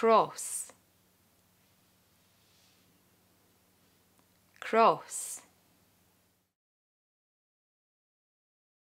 cross cross